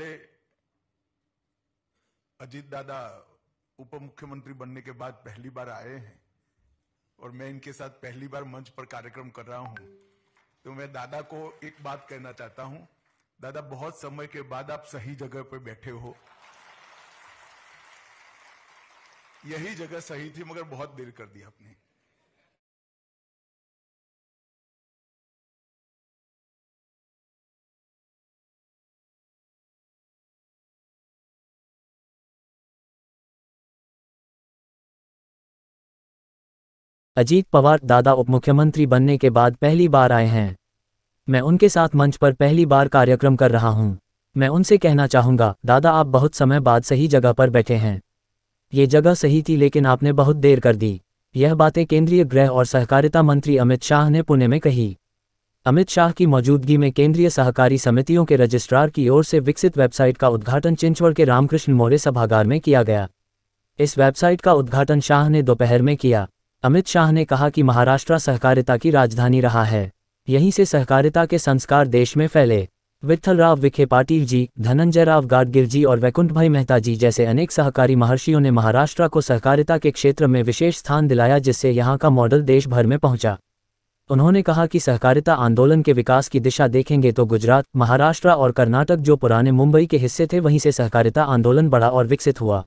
पहले अजीत दादा उप मुख्यमंत्री बनने के बाद पहली बार आए हैं और मैं इनके साथ पहली बार मंच पर कार्यक्रम कर रहा हूं तो मैं दादा को एक बात कहना चाहता हूं दादा बहुत समय के बाद आप सही जगह पर बैठे हो यही जगह सही थी मगर बहुत देर कर दी आपने अजीत पवार दादा उप मुख्यमंत्री बनने के बाद पहली बार आए हैं मैं उनके साथ मंच पर पहली बार कार्यक्रम कर रहा हूं मैं उनसे कहना चाहूंगा दादा आप बहुत समय बाद सही जगह पर बैठे हैं ये जगह सही थी लेकिन आपने बहुत देर कर दी यह बातें केंद्रीय गृह और सहकारिता मंत्री अमित शाह ने पुणे में कही अमित शाह की मौजूदगी में केंद्रीय सहकारी समितियों के रजिस्ट्रार की ओर से विकसित वेबसाइट का उद्घाटन चिंचवड़ के रामकृष्ण मौर्य सभागार में किया गया इस वेबसाइट का उद्घाटन शाह ने दोपहर में किया अमित शाह ने कहा कि महाराष्ट्र सहकारिता की राजधानी रहा है यहीं से सहकारिता के संस्कार देश में फैले वित्थलराव विखे पाटिल जी धनंजय राव गाडगिर जी और वैकुंठ भाई मेहता जी जैसे अनेक सहकारी महर्षियों ने महाराष्ट्र को सहकारिता के क्षेत्र में विशेष स्थान दिलाया जिससे यहाँ का मॉडल देश भर में पहुंचा उन्होंने कहा कि सहकारिता आंदोलन के विकास की दिशा देखेंगे तो गुजरात महाराष्ट्र और कर्नाटक जो पुराने मुंबई के हिस्से थे वहीं से सहकारिता आंदोलन बढ़ा और विकसित हुआ